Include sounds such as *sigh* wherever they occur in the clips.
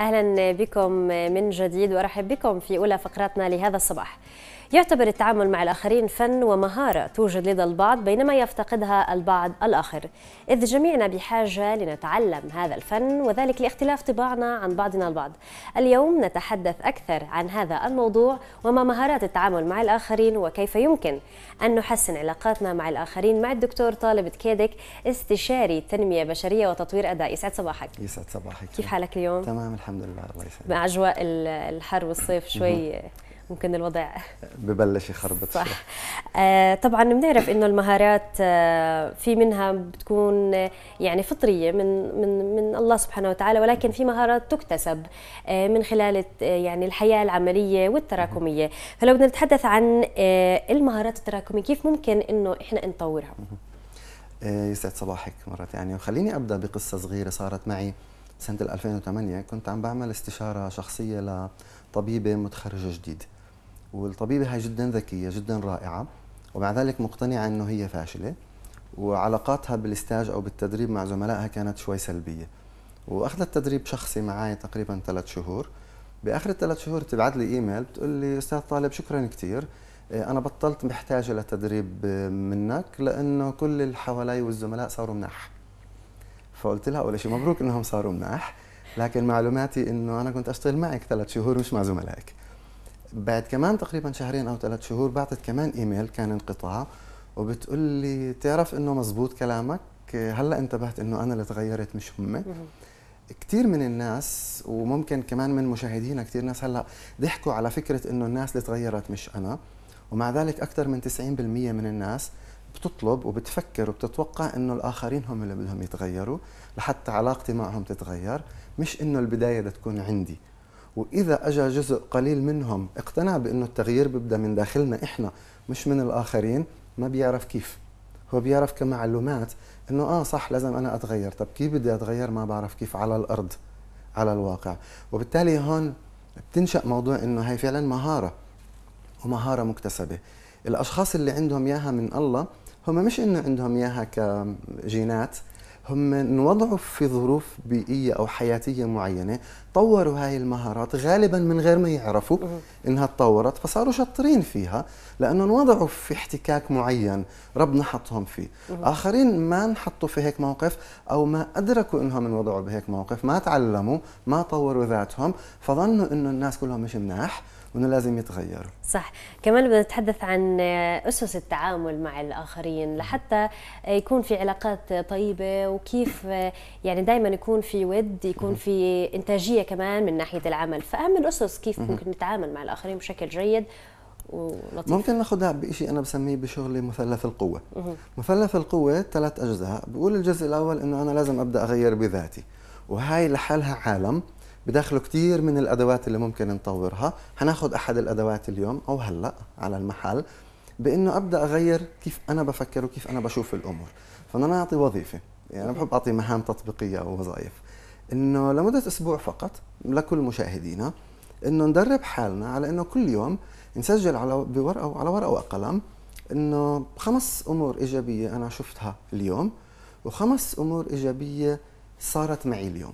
اهلا بكم من جديد وارحب بكم في اولى فقراتنا لهذا الصباح يعتبر التعامل مع الآخرين فن ومهارة توجد لدى البعض بينما يفتقدها البعض الآخر إذ جميعنا بحاجة لنتعلم هذا الفن وذلك لاختلاف طباعنا عن بعضنا البعض اليوم نتحدث أكثر عن هذا الموضوع وما مهارات التعامل مع الآخرين وكيف يمكن أن نحسن علاقاتنا مع الآخرين مع الدكتور طالب كيدك استشاري تنمية بشرية وتطوير أداء يسعد صباحك يسعد صباحك كيف حالك اليوم؟ تمام الحمد لله الله يسعدك مع أجواء الحر والصيف شوي ممكن الوضع ببلش يخربط صح آه طبعا بنعرف انه المهارات آه في منها بتكون آه، يعني فطريه من من من الله سبحانه وتعالى ولكن في مهارات تكتسب آه من خلال آه، يعني الحياه العمليه والتراكميه فلو بدنا نتحدث عن آه المهارات التراكميه كيف ممكن انه احنا نطورها آه، يسعد صباحك مرة يعني وخليني أبدأ بقصة صغيرة صارت معي سنة 2008 كنت عم بعمل استشارة شخصية لطبيبة متخرجة جديد والطبيبة هاي جدا ذكية جدا رائعة ومع ذلك مقتنعة أنه هي فاشلة وعلاقاتها بالاستاج أو بالتدريب مع زملائها كانت شوي سلبية وأخذت تدريب شخصي معي تقريبا ثلاث شهور بآخر الثلاث شهور تبعت لي إيميل بتقول لي أستاذ طالب شكرا كثير آه، أنا بطلت محتاجة لتدريب آه، منك لأنه كل اللي حوالي والزملاء صاروا مناح فقلت لها أول شيء مبروك أنهم صاروا مناح لكن معلوماتي أنه أنا كنت أشتغل معك ثلاث شهور مش مع زملائك بعد كمان تقريبا شهرين او ثلاث شهور بعثت كمان ايميل كان انقطاع وبتقول لي تعرف انه مزبوط كلامك هلا انتبهت انه انا اللي تغيرت مش هم كثير من الناس وممكن كمان من مشاهدينا كثير ناس هلا ضحكوا على فكره انه الناس اللي تغيرت مش انا ومع ذلك اكثر من 90% من الناس بتطلب وبتفكر وبتتوقع انه الاخرين هم اللي بدهم يتغيروا لحتى علاقتي معهم تتغير مش انه البدايه بدها تكون عندي واذا اجى جزء قليل منهم اقتنع بانه التغيير بيبدا من داخلنا احنا مش من الاخرين ما بيعرف كيف هو بيعرف كمعلومات انه اه صح لازم انا اتغير طب كيف بدي اتغير ما بعرف كيف على الارض على الواقع وبالتالي هون بتنشا موضوع انه هي فعلا مهاره ومهاره مكتسبه الاشخاص اللي عندهم اياها من الله هم مش انه عندهم اياها كجينات هم انوضعوا في ظروف بيئيه او حياتيه معينه طوروا هاي المهارات غالبا من غير ما يعرفوا انها تطورت فصاروا شاطرين فيها لانه انوضعوا في احتكاك معين ربنا حطهم فيه اخرين ما انحطوا في هيك موقف او ما ادركوا انهم انوضعوا بهيك موقف ما تعلموا ما طوروا ذاتهم فظنوا انه الناس كلهم مش مناح وانه لازم يتغيروا. صح، كمان بدنا نتحدث عن اسس التعامل مع الاخرين لحتى يكون في علاقات طيبه وكيف يعني دائما يكون في ود، يكون في انتاجيه كمان من ناحيه العمل، فاهم الاسس كيف ممكن نتعامل مع الاخرين بشكل جيد ولطيف ممكن ناخذها بشيء انا بسميه بشغلي مثلث القوه مثلث القوه ثلاث اجزاء بقول الجزء الاول انه انا لازم ابدا اغير بذاتي وهي لحالها عالم بداخله كثير من الادوات اللي ممكن نطورها حناخد احد الادوات اليوم او هلا على المحل بانه ابدا اغير كيف انا بفكر وكيف انا بشوف الامور فانا اعطي وظيفه يعني بحب اعطي مهام تطبيقيه او وظائف انه لمده اسبوع فقط لكل مشاهدينا انه ندرب حالنا على انه كل يوم نسجل على بورقه وعلى ورقه وقلم انه خمس امور ايجابيه انا شفتها اليوم وخمس امور ايجابيه صارت معي اليوم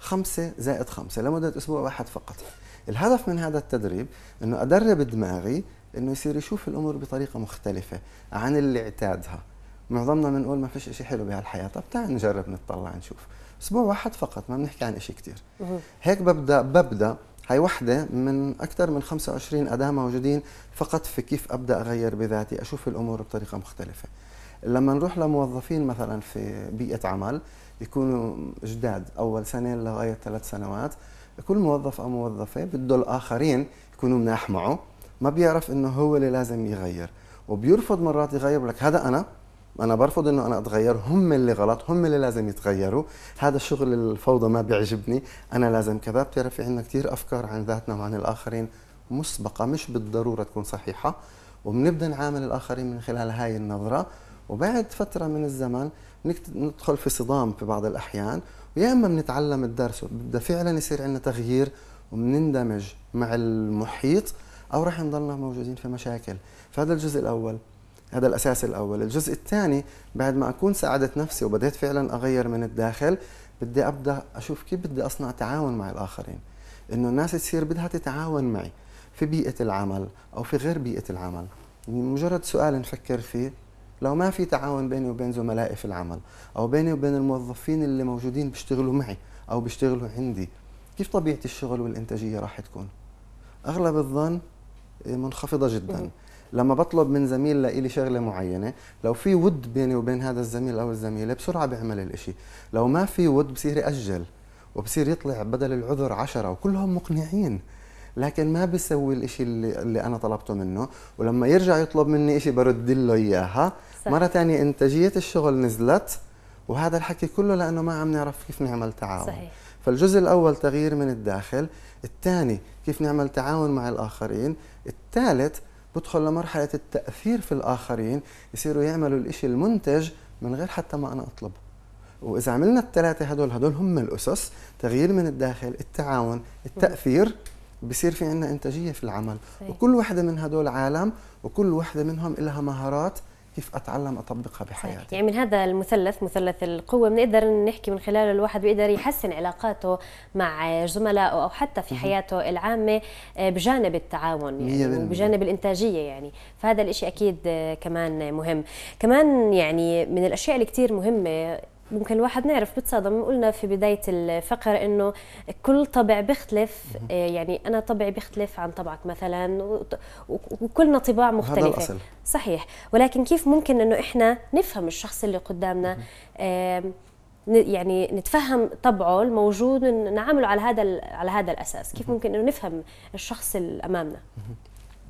خمسة زائد خمسة لمدة أسبوع واحد فقط الهدف من هذا التدريب أنه أدرب دماغي أنه يصير يشوف الأمور بطريقة مختلفة عن اللي اعتادها معظمنا بنقول ما فيش إشي حلو بهالحياة طب تعال نجرب نتطلع نشوف أسبوع واحد فقط ما بنحكي عن إشي كتير هيك ببدأ ببدأ هاي وحدة من أكثر من 25 أداة موجودين فقط في كيف أبدأ أغير بذاتي أشوف الأمور بطريقة مختلفة لما نروح لموظفين مثلا في بيئه عمل يكونوا جداد اول سنه لغايه ثلاث سنوات كل موظف او موظفه بده الاخرين يكونوا مناح معه ما بيعرف انه هو اللي لازم يغير وبيرفض مرات يغير لك هذا انا انا برفض انه انا اتغير هم اللي غلط هم اللي لازم يتغيروا هذا الشغل الفوضى ما بيعجبني انا لازم كذا بتعرف في عندنا كثير افكار عن ذاتنا وعن الاخرين مسبقه مش بالضروره تكون صحيحه وبنبدا نعامل الاخرين من خلال هاي النظره وبعد فتره من الزمن ندخل في صدام في بعض الاحيان ويا اما بنتعلم الدرس وبدا فعلا يصير عندنا تغيير وبنندمج مع المحيط او رح نضلنا موجودين في مشاكل فهذا الجزء الاول هذا الاساس الاول الجزء الثاني بعد ما اكون ساعدت نفسي وبديت فعلا اغير من الداخل بدي ابدا اشوف كيف بدي اصنع تعاون مع الاخرين انه الناس تصير بدها تتعاون معي في بيئه العمل او في غير بيئه العمل مجرد سؤال نفكر فيه لو ما في تعاون بيني وبين زملائي في العمل او بيني وبين الموظفين اللي موجودين بيشتغلوا معي او بيشتغلوا عندي كيف طبيعه الشغل والانتاجيه راح تكون اغلب الظن آه، منخفضه جدا لما بطلب من زميل لإلي شغلة معينة لو في ود بيني وبين هذا الزميل أو الزميلة بسرعة بيعمل الإشي لو ما في ود بصير يأجل وبصير يطلع بدل العذر عشرة وكلهم مقنعين لكن ما بيسوي الإشي اللي, اللي أنا طلبته منه ولما يرجع يطلب مني إشي برد له إياها صح. مره ثانيه انتاجيه الشغل نزلت وهذا الحكي كله لانه ما عم نعرف كيف نعمل تعاون صحيح. فالجزء الاول تغيير من الداخل الثاني كيف نعمل تعاون مع الاخرين الثالث بدخل لمرحله التاثير في الاخرين يصيروا يعملوا الإشي المنتج من غير حتى ما انا اطلب واذا عملنا الثلاثه هدول هدول هم الاسس تغيير من الداخل التعاون التاثير بصير في عندنا انتاجيه في العمل صحيح. وكل وحده من هدول عالم وكل وحده منهم لها مهارات كيف اتعلم اطبقها بحياتي يعني من هذا المثلث مثلث القوه بنقدر نحكي من خلاله الواحد بيقدر يحسن علاقاته مع زملائه او حتى في حياته العامه آه، بجانب التعاون يعني وبجانب الانتاجيه يعني فهذا الشيء اكيد آه، كمان مهم كمان يعني من الاشياء اللي كثير مهمه ممكن الواحد نعرف بتصادم قلنا في بدايه الفقر انه كل طبع بيختلف آه، يعني انا طبعي بيختلف عن طبعك مثلا وكلنا طباع مختلفه هذا الأصل. صحيح ولكن كيف ممكن انه احنا نفهم الشخص اللي قدامنا يعني نتفهم طبعه الموجود نعامله على هذا على هذا الاساس كيف ممكن انه نفهم الشخص اللي امامنا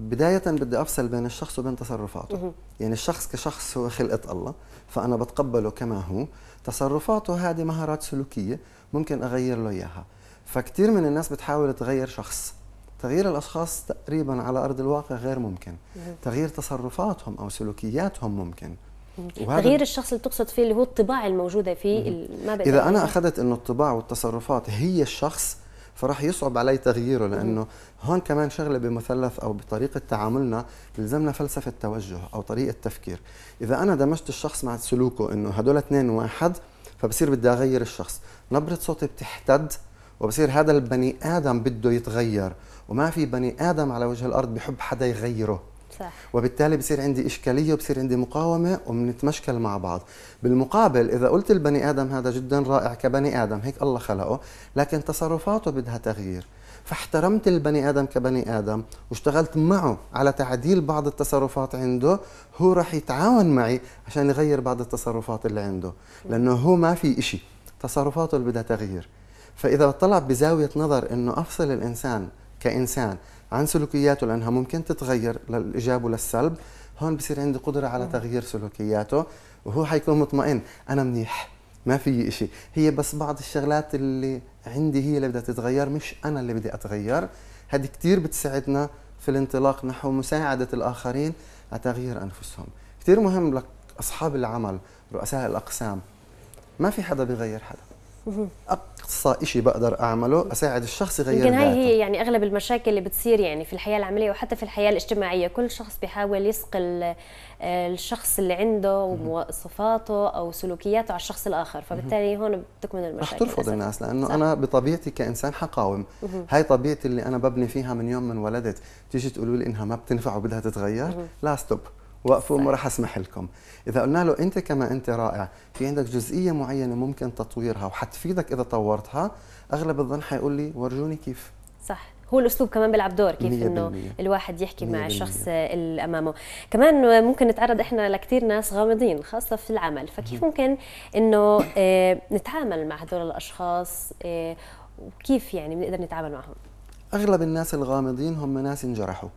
بداية بدي أفصل بين الشخص وبين تصرفاته مه. يعني الشخص كشخص هو خلقة الله فأنا بتقبله كما هو تصرفاته هذه مهارات سلوكية ممكن أغير له إياها فكتير من الناس بتحاول تغير شخص تغيير الأشخاص تقريبا على أرض الواقع غير ممكن مه. تغيير تصرفاتهم أو سلوكياتهم ممكن تغيير الشخص اللي تقصد فيه اللي هو الطباع الموجودة فيه ما إذا أنا أخذت أنه الطباع والتصرفات هي الشخص فراح يصعب علي تغييره لانه هون كمان شغله بمثلث او بطريقه تعاملنا لزمنا فلسفه توجه او طريقه تفكير اذا انا دمجت الشخص مع سلوكه انه هدول اثنين واحد فبصير بدي اغير الشخص نبره صوتي بتحتد وبصير هذا البني ادم بده يتغير وما في بني ادم على وجه الارض بحب حدا يغيره صح. وبالتالي بصير عندي إشكالية وبصير عندي مقاومة وبنتمشكل مع بعض بالمقابل إذا قلت البني آدم هذا جدا رائع كبني آدم هيك الله خلقه لكن تصرفاته بدها تغيير فاحترمت البني ادم كبني ادم واشتغلت معه على تعديل بعض التصرفات عنده هو راح يتعاون معي عشان يغير بعض التصرفات اللي عنده لانه هو ما في إشي تصرفاته اللي بدها تغيير فاذا طلع بزاويه نظر انه افصل الانسان كانسان عن سلوكياته لانها ممكن تتغير للايجاب وللسلب هون بصير عندي قدره على آه. تغيير سلوكياته وهو حيكون مطمئن انا منيح ما في شيء هي بس بعض الشغلات اللي عندي هي اللي بدها تتغير مش انا اللي بدي اتغير هذه كثير بتساعدنا في الانطلاق نحو مساعده الاخرين على تغيير انفسهم كثير مهم لك اصحاب العمل رؤساء الاقسام ما في حدا بيغير حدا أقصى شيء بقدر أعمله أساعد الشخص يغير يمكن هي هي يعني أغلب المشاكل اللي بتصير يعني في الحياة العملية وحتى في الحياة الاجتماعية كل شخص بيحاول يسقل آه، الشخص اللي عنده وصفاته أو سلوكياته على الشخص الآخر فبالتالي هون بتكمن المشاكل رح ترفض الناس لأنه صح. أنا بطبيعتي كإنسان حقاوم هاي طبيعتي اللي أنا ببني فيها من يوم من ولدت تيجي تقولوا لي إنها ما بتنفع وبدها تتغير لا ستوب وقفوا وما راح اسمح لكم اذا قلنا له انت كما انت رائع في عندك جزئيه معينه ممكن تطويرها وحتفيدك اذا طورتها اغلب الظن حيقول لي ورجوني كيف صح هو الاسلوب كمان بيلعب دور كيف انه الواحد يحكي مع الشخص اللي امامه كمان ممكن نتعرض احنا لكثير ناس غامضين خاصه في العمل فكيف ممكن انه آه، نتعامل مع هذول الاشخاص آه، وكيف يعني بنقدر نتعامل معهم اغلب الناس الغامضين هم ناس انجرحوا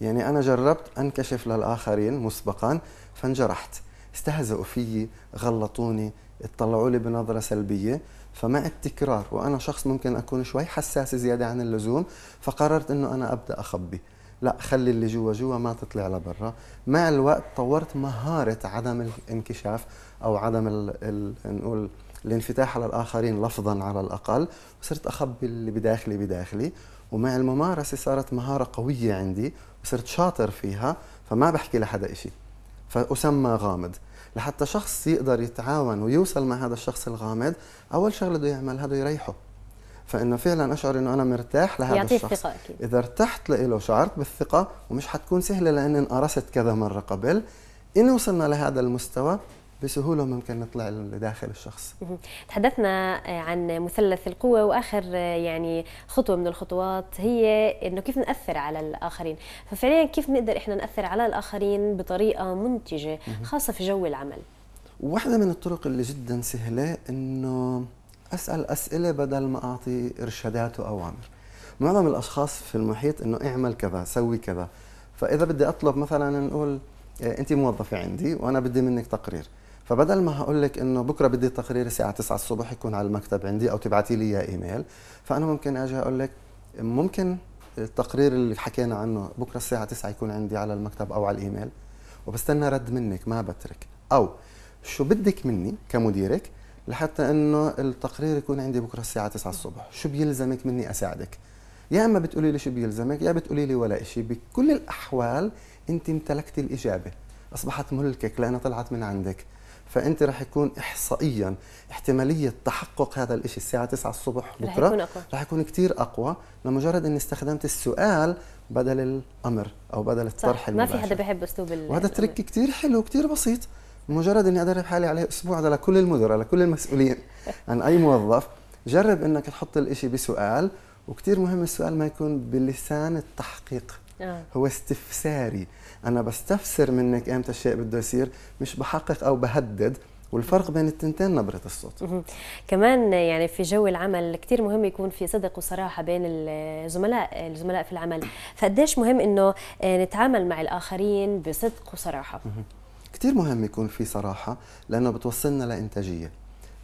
يعني أنا جربت أنكشف للآخرين مسبقا فانجرحت استهزأوا فيي غلطوني اطلعوا لي بنظرة سلبية فمع التكرار وأنا شخص ممكن أكون شوي حساس زيادة عن اللزوم فقررت أنه أنا أبدأ أخبي لا خلي اللي جوا جوا ما تطلع لبرا مع الوقت طورت مهارة عدم الانكشاف أو عدم الـ الـ نقول الانفتاح على الآخرين لفظا على الأقل وصرت أخبي اللي بداخلي بداخلي ومع الممارسة صارت مهارة قوية عندي صرت شاطر فيها فما بحكي لحدا إشي فأسمى غامض لحتى شخص يقدر يتعاون ويوصل مع هذا الشخص الغامض أول شغلة بده يعمل هذا يريحه فإنه فعلا أشعر إنه أنا مرتاح لهذا يعطيه الشخص أكيد. إذا ارتحت له شعرت بالثقة ومش حتكون سهلة لأني انقرست كذا مرة قبل إن وصلنا لهذا المستوى بسهوله ممكن نطلع لداخل الشخص. تحدثنا عن مثلث القوه واخر يعني خطوه من الخطوات هي انه كيف ناثر على الاخرين، ففعليا كيف نقدر احنا ناثر على الاخرين بطريقه منتجه خاصه في جو العمل. واحدة من الطرق اللي جدا سهلة انه اسال اسئلة بدل ما اعطي ارشادات واوامر. معظم الاشخاص في المحيط انه اعمل كذا، سوي كذا. فاذا بدي اطلب مثلا نقول إيه، انت موظفة عندي وانا بدي منك تقرير. فبدل ما هقول لك انه بكره بدي تقريري الساعه 9 الصبح يكون على المكتب عندي او تبعتي لي اياه ايميل فانا ممكن اجي اقول لك ممكن التقرير اللي حكينا عنه بكره الساعه 9 يكون عندي على المكتب او على الايميل وبستنى رد منك ما بترك او شو بدك مني كمديرك لحتى انه التقرير يكون عندي بكره الساعه 9 الصبح شو بيلزمك مني اساعدك يا اما بتقولي لي شو بيلزمك يا بتقولي لي ولا شيء بكل الاحوال انت امتلكتي الاجابه اصبحت ملكك لانها طلعت من عندك فانت رح يكون احصائيا احتماليه تحقق هذا الشيء الساعه 9 الصبح بكره رح يكون اقوى رح يكون كثير اقوى لمجرد اني استخدمت السؤال بدل الامر او بدل الطرح صح. المباشر ما في حدا بيحب اسلوب وهذا تريك كثير حلو كثير بسيط مجرد اني ادرب حالي عليه اسبوع على لكل المدراء لكل المسؤولين *laughs* عن اي موظف جرب انك تحط الشيء بسؤال وكثير مهم السؤال ما يكون بلسان التحقيق آه. هو استفساري انا بستفسر منك امتى الشيء بده يصير مش بحقق او بهدد والفرق بين التنتين نبرة الصوت كمان يعني في جو العمل كثير مهم يكون في صدق وصراحة بين الزملاء الزملاء في العمل فقديش مهم انه نتعامل مع الاخرين بصدق وصراحة كثير مهم يكون في صراحة لأنه بتوصلنا لإنتاجية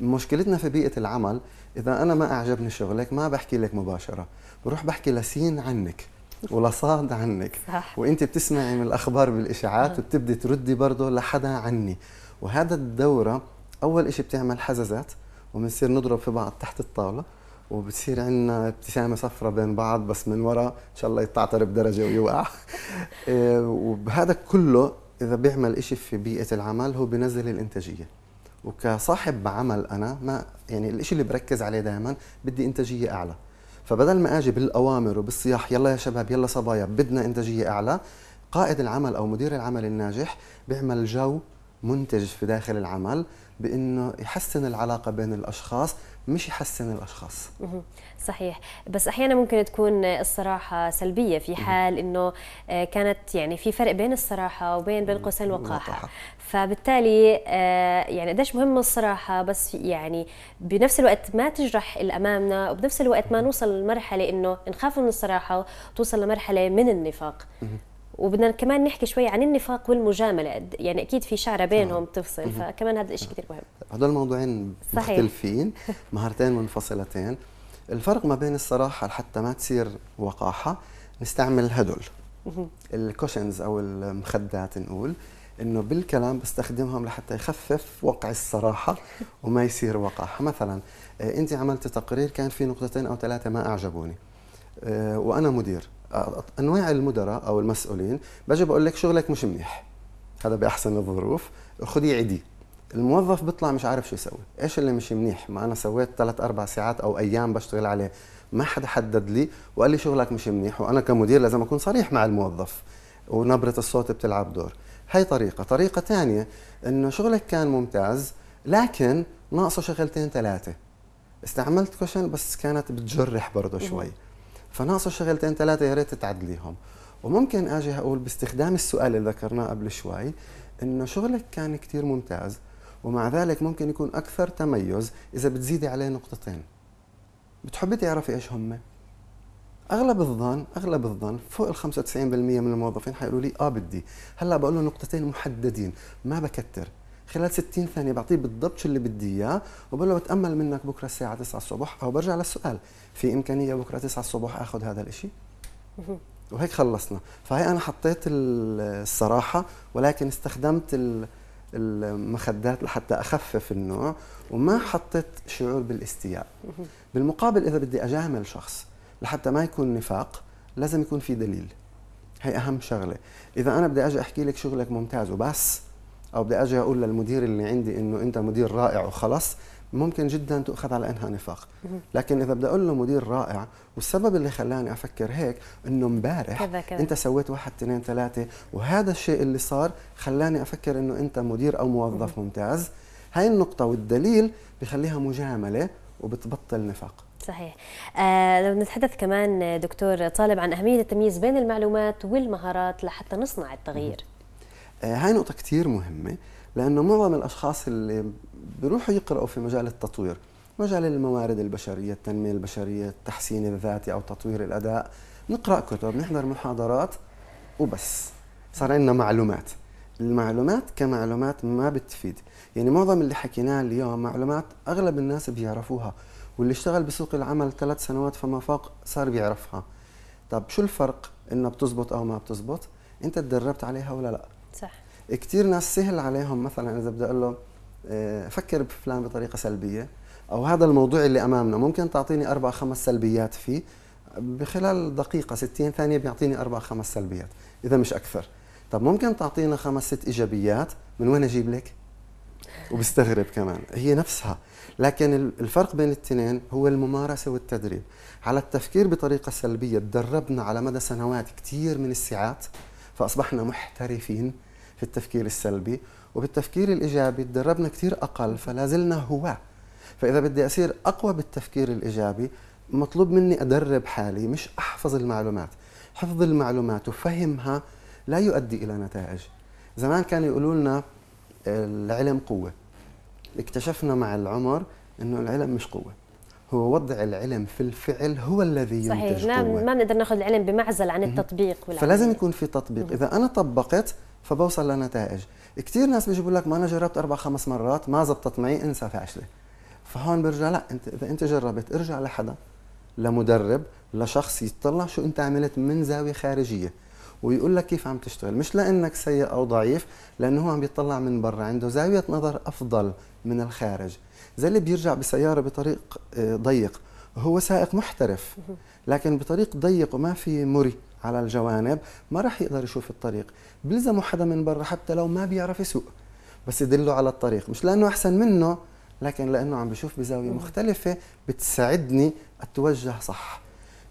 مشكلتنا في بيئة العمل إذا أنا ما أعجبني شغلك ما بحكي لك مباشرة بروح بحكي لسين عنك ولا صاد عنك صح. وانت بتسمعي من الاخبار بالاشاعات آه. وبتبدي تردي برضه لحدا عني وهذا الدوره اول شيء بتعمل حزازات وبنصير نضرب في بعض تحت الطاوله وبتصير عندنا ابتسامه صفرة بين بعض بس من وراء ان شاء الله يتعتر بدرجه ويوقع *laughs* إيه، وبهذا كله اذا بيعمل شيء في بيئه العمل هو بنزل الانتاجيه وكصاحب عمل انا ما يعني الشيء اللي بركز عليه دائما بدي انتاجيه اعلى فبدل ما اجي بالاوامر وبالصياح يلا يا شباب يلا صبايا بدنا انتاجيه اعلى قائد العمل او مدير العمل الناجح بيعمل جو منتج في داخل العمل بانه يحسن العلاقه بين الاشخاص مش يحسن الاشخاص صحيح بس احيانا ممكن تكون الصراحه سلبيه في حال انه آه، كانت يعني في فرق بين الصراحه وبين بين قوسين الوقاحه فبالتالي آه، يعني قديش مهم الصراحه بس يعني بنفس الوقت ما تجرح اللي امامنا وبنفس الوقت ما نوصل لمرحله انه نخاف من الصراحه وتوصل لمرحله من النفاق وبدنا كمان نحكي شوي عن النفاق والمجامله يعني اكيد في شعره بينهم تفصل فكمان هذا الشيء كثير مهم هدول الموضوعين مختلفين *laughs* مهارتين منفصلتين الفرق ما بين الصراحه حتى ما تصير وقاحه نستعمل هدول الكوشنز او المخدات نقول انه بالكلام بستخدمهم لحتى يخفف وقع الصراحه *laughs* وما يصير وقاحه مثلا آه، انت عملت تقرير كان في نقطتين او ثلاثه ما اعجبوني آه، وانا مدير انواع المدراء او المسؤولين بجي بقول لك شغلك مش منيح هذا باحسن الظروف خدي عيدي الموظف بيطلع مش عارف شو يسوي ايش اللي مش منيح ما انا سويت ثلاث اربع ساعات او ايام بشتغل عليه ما حدا حدد لي وقال لي شغلك مش منيح وانا كمدير لازم اكون صريح مع الموظف ونبره الصوت بتلعب دور هي طريقه طريقه ثانيه انه شغلك كان ممتاز لكن ناقصه شغلتين ثلاثه استعملت كوشن بس كانت بتجرح برضه شوي فناقصه شغلتين ثلاثه يا ريت تعدليهم وممكن اجي اقول باستخدام السؤال اللي ذكرناه قبل شوي انه شغلك كان كثير ممتاز ومع ذلك ممكن يكون اكثر تميز اذا بتزيدي عليه نقطتين بتحبي تعرفي ايش هم اغلب الظن اغلب الظن فوق ال 95% من الموظفين حيقولوا لي اه بدي هلا بقول له نقطتين محددين ما بكتر خلال 60 ثانيه بعطيه بالضبط شو اللي بدي اياه وبقول له بتامل منك بكره الساعه 9 الصبح او برجع للسؤال في امكانيه بكره 9 الصبح اخذ هذا الشيء وهيك خلصنا فهي انا حطيت الصراحه ولكن استخدمت المخدات لحتى اخفف النوع وما حطيت شعور بالاستياء بالمقابل اذا بدي اجامل شخص لحتى ما يكون نفاق لازم يكون في دليل هي اهم شغله اذا انا بدي اجي احكي لك شغلك ممتاز وبس او بدي اجي اقول للمدير اللي عندي انه انت مدير رائع وخلص ممكن جدا تؤخذ على انها نفاق لكن اذا بدي اقول له مدير رائع والسبب اللي خلاني افكر هيك انه امبارح انت سويت واحد اثنين ثلاثه وهذا الشيء اللي صار خلاني افكر انه انت مدير او موظف ممتاز هاي النقطه والدليل بخليها مجامله وبتبطل نفاق صحيح آه لو نتحدث كمان دكتور طالب عن أهمية التمييز بين المعلومات والمهارات لحتى نصنع التغيير آه، هاي نقطة كتير مهمة لأنه معظم الأشخاص اللي بيروحوا يقرأوا في مجال التطوير مجال الموارد البشرية التنمية البشرية التحسين الذاتي أو تطوير الأداء نقرأ كتب نحضر محاضرات وبس صار عندنا معلومات المعلومات كمعلومات ما بتفيد يعني معظم اللي حكيناه اليوم معلومات أغلب الناس بيعرفوها واللي اشتغل بسوق العمل ثلاث سنوات فما فوق صار بيعرفها طب شو الفرق انها بتزبط او ما بتزبط انت تدربت عليها ولا لا صح كثير ناس سهل عليهم مثلا اذا بدي اقول له آه، فكر بفلان بطريقه سلبيه او هذا الموضوع اللي امامنا ممكن تعطيني اربع خمس سلبيات فيه بخلال دقيقه 60 ثانيه بيعطيني اربع خمس سلبيات اذا مش اكثر طب ممكن تعطينا خمس ست ايجابيات من وين اجيب لك وبستغرب كمان هي نفسها لكن الفرق بين الاثنين هو الممارسه والتدريب على التفكير بطريقه سلبيه تدربنا على مدى سنوات كثير من الساعات فاصبحنا محترفين في التفكير السلبي وبالتفكير الايجابي تدربنا كثير اقل فلا زلنا هواه فاذا بدي اصير اقوى بالتفكير الايجابي مطلوب مني ادرب حالي مش احفظ المعلومات حفظ المعلومات وفهمها لا يؤدي الى نتائج زمان كانوا يقولوا لنا العلم قوه اكتشفنا مع العمر انه العلم مش قوه هو وضع العلم في الفعل هو الذي صحيح. ينتج صحيح نعم ما بنقدر ناخذ العلم بمعزل عن التطبيق والعمل. فلازم يكون في تطبيق اذا انا طبقت فبوصل لنتائج كثير ناس بيجي بيقول لك ما انا جربت اربع خمس مرات ما زبطت معي انسى فاشله فهون برجع لا انت اذا انت جربت ارجع لحدا لمدرب لشخص يطلع شو انت عملت من زاويه خارجيه ويقول لك كيف عم تشتغل مش لانك سيء او ضعيف لانه هو عم يطلع من برا عنده زاويه نظر افضل من الخارج زي اللي بيرجع بسياره بطريق آه، ضيق هو سائق محترف لكن بطريق ضيق وما في مري على الجوانب ما راح يقدر يشوف الطريق بلزمه حدا من برا حتى لو ما بيعرف يسوق بس يدله على الطريق مش لانه احسن منه لكن لانه عم بشوف بزاويه مختلفه بتساعدني اتوجه صح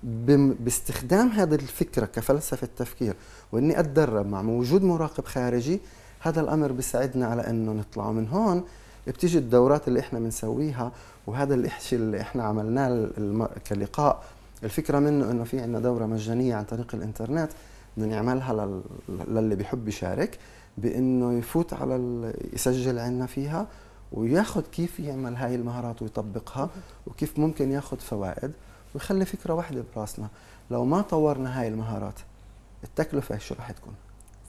باستخدام هذه الفكره كفلسفه تفكير واني اتدرب مع وجود مراقب خارجي هذا الامر بيساعدنا على انه نطلع ومن هون بتيجي الدورات اللي احنا بنسويها وهذا الشيء اللي احنا عملناه كلقاء الفكره منه انه في عندنا دوره مجانيه عن طريق الانترنت بدنا نعملها للي بيحب يشارك بانه يفوت على يسجل عندنا فيها وياخذ كيف يعمل هاي المهارات ويطبقها وكيف ممكن ياخذ فوائد ويخلي فكره واحده براسنا لو ما طورنا هاي المهارات التكلفه شو راح تكون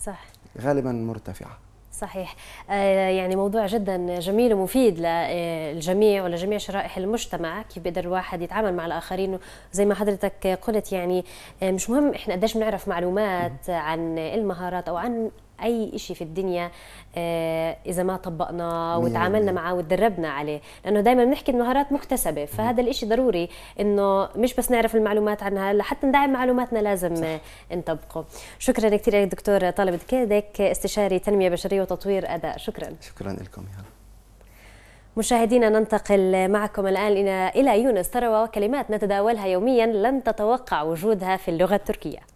صح غالبا مرتفعه صحيح آه، يعني موضوع جدا جميل ومفيد آه، للجميع ولجميع شرائح المجتمع كيف بيقدر الواحد يتعامل مع الاخرين زي ما حضرتك قلت يعني آه، مش مهم احنا قديش بنعرف معلومات عن المهارات او عن اي شيء في الدنيا آه، اذا ما طبقناه وتعاملنا معه وتدربنا عليه لانه دائما بنحكي المهارات مكتسبه فهذا الشيء ضروري انه مش بس نعرف المعلومات عنها لحتى ندعم معلوماتنا لازم صح. نطبقه شكرا كثير لك دكتور طالب كيدك استشاري تنميه بشريه وتطوير اداء شكرا شكرا لكم يا رب مشاهدينا ننتقل معكم الآن إلى يونس ثروة وكلمات نتداولها يوميا لن تتوقع وجودها في اللغة التركية